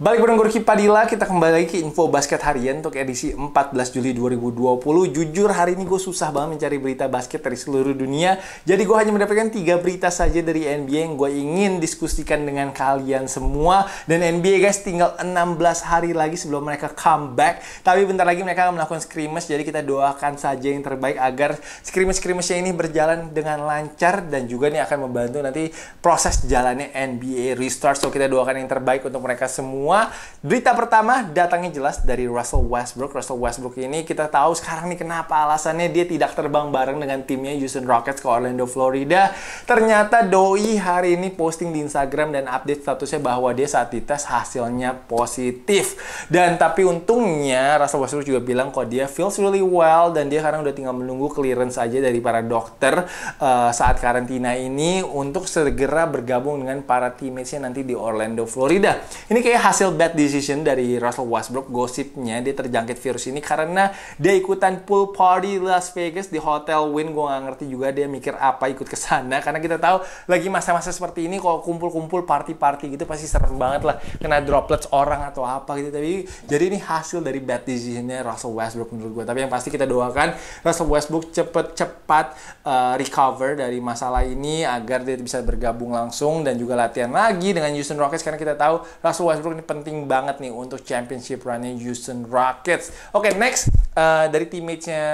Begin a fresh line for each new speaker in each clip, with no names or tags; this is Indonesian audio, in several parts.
Balik bareng Gorki Padilla, kita kembali lagi ke info basket harian untuk edisi 14 Juli 2020. Jujur hari ini gue susah banget mencari berita basket dari seluruh dunia. Jadi gue hanya mendapatkan tiga berita saja dari NBA yang gue ingin diskusikan dengan kalian semua. Dan NBA guys tinggal 16 hari lagi sebelum mereka comeback. Tapi bentar lagi mereka akan melakukan scrimmage. Jadi kita doakan saja yang terbaik agar scrimmage-scrimmage ini berjalan dengan lancar. Dan juga ini akan membantu nanti proses jalannya NBA restart. So kita doakan yang terbaik untuk mereka semua semua. Berita pertama datangnya jelas dari Russell Westbrook. Russell Westbrook ini kita tahu sekarang nih kenapa alasannya dia tidak terbang bareng dengan timnya Houston Rockets ke Orlando, Florida. Ternyata Doi hari ini posting di Instagram dan update statusnya bahwa dia saat dites hasilnya positif. Dan tapi untungnya Russell Westbrook juga bilang kok dia feels really well dan dia sekarang udah tinggal menunggu clearance aja dari para dokter uh, saat karantina ini untuk segera bergabung dengan para teammates nanti di Orlando, Florida. Ini kayak hasil Hasil bad decision dari Russell Westbrook gosipnya dia terjangkit virus ini karena dia ikutan pool party Las Vegas di hotel Win. Gue nggak ngerti juga dia mikir apa ikut ke sana karena kita tahu lagi masa-masa seperti ini kalau kumpul-kumpul party-party gitu pasti serem banget lah kena droplets orang atau apa gitu tapi jadi ini hasil dari bad decisionnya Russell Westbrook menurut gue tapi yang pasti kita doakan Russell Westbrook cepet-cepat uh, recover dari masalah ini agar dia bisa bergabung langsung dan juga latihan lagi dengan Houston Rockets karena kita tahu Russell Westbrook ini penting banget nih untuk championship runnya Houston Rockets. Oke, okay, next Eh, dari teammates-nya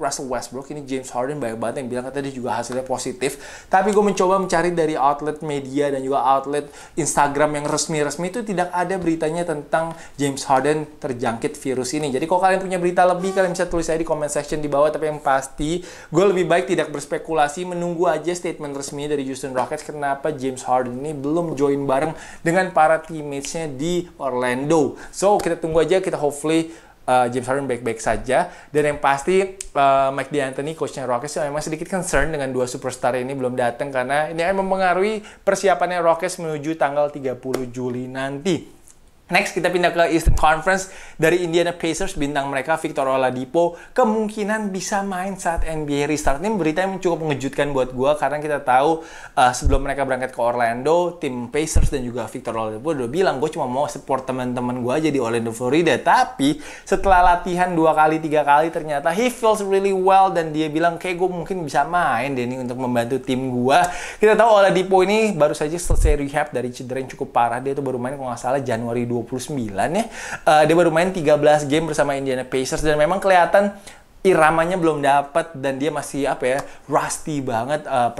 Russell Westbrook ini James Harden banyak banget yang bilang katanya dia juga hasilnya positif tapi gue mencoba mencari dari outlet media dan juga outlet Instagram yang resmi-resmi itu tidak ada beritanya tentang James Harden terjangkit virus ini jadi kalau kalian punya berita lebih kalian bisa tulis aja di comment section di bawah tapi yang pasti gue lebih baik tidak berspekulasi menunggu aja statement resmi dari Houston Rockets kenapa James Harden ini belum join bareng dengan para teammates-nya di Orlando so kita tunggu aja kita hopefully uh, James Harden baik-baik saja dan yang pasti uh, Mike D'Antoni coachnya Rockets yang memang sedikit concern dengan dua superstar ini belum datang karena ini akan mempengaruhi persiapannya Rockets menuju tanggal 30 Juli nanti. Next kita pindah ke Eastern Conference dari Indiana Pacers bintang mereka Victor Oladipo kemungkinan bisa main saat NBA restart. Ini berita yang cukup mengejutkan buat gue karena kita tahu uh, sebelum mereka berangkat ke Orlando tim Pacers dan juga Victor Oladipo udah bilang gue cuma mau support teman-teman gue aja di Orlando Florida. Tapi setelah latihan dua kali tiga kali ternyata he feels really well dan dia bilang kayak gue mungkin bisa main deh nih untuk membantu tim gue. Kita tahu Oladipo ini baru saja selesai rehab dari cedera yang cukup parah dia itu baru main kalau nggak salah Januari 29 ya. Uh, dia baru main 13 game bersama Indiana Pacers dan memang kelihatan iramanya belum dapat dan dia masih apa ya rusty banget uh,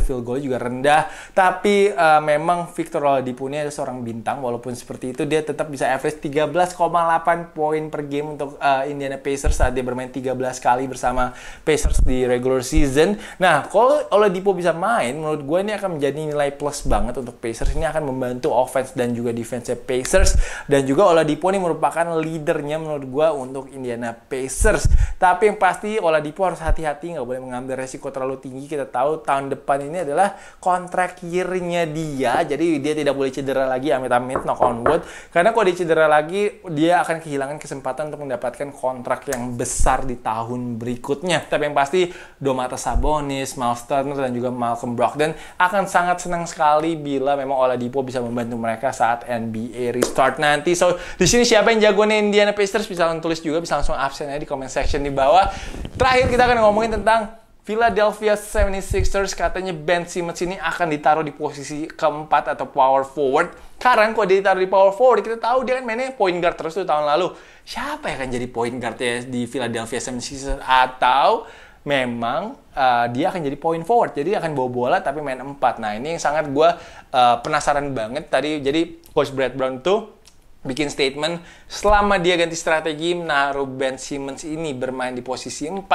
field goal juga rendah tapi uh, memang Victor Oladipo ini adalah seorang bintang walaupun seperti itu dia tetap bisa average 13,8 poin per game untuk uh, Indiana Pacers saat dia bermain 13 kali bersama Pacers di regular season nah kalau Oladipo bisa main menurut gue ini akan menjadi nilai plus banget untuk Pacers ini akan membantu offense dan juga defense Pacers dan juga Oladipo ini merupakan leadernya menurut gue untuk Indiana Pacers tapi tapi yang pasti Oladipo harus hati-hati, nggak boleh mengambil resiko terlalu tinggi. Kita tahu tahun depan ini adalah kontrak year dia, jadi dia tidak boleh cedera lagi, amit-amit, knock on wood. Karena kalau dia cedera lagi, dia akan kehilangan kesempatan untuk mendapatkan kontrak yang besar di tahun berikutnya. Tapi yang pasti Domantas Sabonis, Miles Turner, dan juga Malcolm Brogdon akan sangat senang sekali bila memang Oladipo bisa membantu mereka saat NBA restart nanti. So, di sini siapa yang jagonya Indiana Pacers bisa langsung tulis juga, bisa langsung absen aja di comment section di bawah bawah. Terakhir kita akan ngomongin tentang Philadelphia 76ers katanya Ben Simmons ini akan ditaruh di posisi keempat atau power forward. Sekarang kalau dia ditaruh di power forward, kita tahu dia kan mainnya point guard terus tuh tahun lalu. Siapa yang akan jadi point guard ya di Philadelphia 76ers? Atau memang uh, dia akan jadi point forward. Jadi akan bawa bola tapi main empat. Nah ini yang sangat gue uh, penasaran banget tadi. Jadi Coach Brad Brown tuh bikin statement selama dia ganti strategi menaruh Ben Simmons ini bermain di posisi 4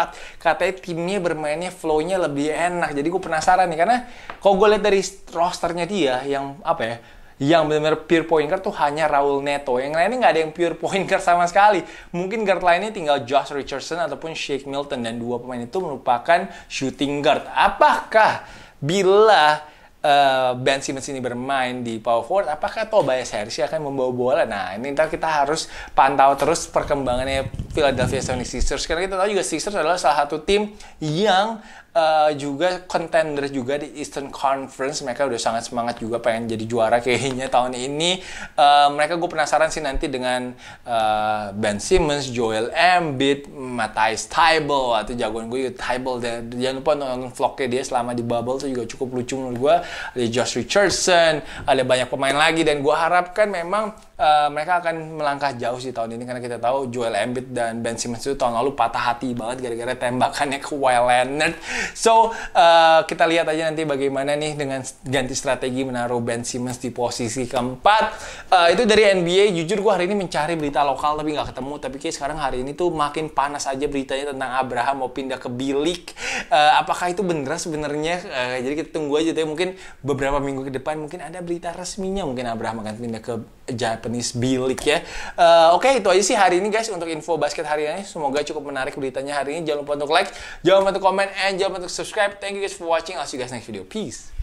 katanya timnya bermainnya flow-nya lebih enak jadi gue penasaran nih karena kalau gue lihat dari rosternya dia yang apa ya yang benar-benar pure point guard tuh hanya Raul Neto. Yang lainnya nggak ada yang pure point guard sama sekali. Mungkin guard lainnya tinggal Josh Richardson ataupun Shake Milton dan dua pemain itu merupakan shooting guard. Apakah bila uh, eh, Ben Simmons ini bermain di power forward, apakah Tobias Harris akan membawa bola? Nah, ini ntar kita harus pantau terus perkembangannya Philadelphia 76ers karena kita tahu juga Sixers adalah salah satu tim yang uh, juga contender juga di Eastern Conference mereka udah sangat semangat juga pengen jadi juara kayaknya tahun ini uh, mereka gue penasaran sih nanti dengan uh, Ben Simmons, Joel Embiid, Matthijs Tybel atau jagoan gue Tybel dan jangan lupa nonton vlognya dia selama di bubble tuh juga cukup lucu menurut gue ada Josh Richardson ada banyak pemain lagi dan gue harapkan memang uh, mereka akan melangkah jauh sih tahun ini karena kita tahu Joel Embiid dan Ben Simmons itu tahun lalu patah hati banget gara-gara tembakannya ke Wild Leonard. So uh, kita lihat aja nanti bagaimana nih dengan ganti strategi menaruh Ben Simmons di posisi keempat. Uh, itu dari NBA. Jujur gue hari ini mencari berita lokal tapi nggak ketemu. Tapi kayak sekarang hari ini tuh makin panas aja beritanya tentang Abraham mau pindah ke bilik. Uh, apakah itu bener sebenarnya? Uh, jadi kita tunggu aja deh. Mungkin beberapa minggu ke depan mungkin ada berita resminya mungkin Abraham akan pindah ke Japanese bilik ya. Uh, Oke, okay, itu aja sih hari ini guys untuk info basket hari ini. Semoga cukup menarik beritanya hari ini. Jangan lupa untuk like, jangan lupa untuk komen, and jangan lupa untuk subscribe. Thank you guys for watching. I'll see you guys next video. Peace.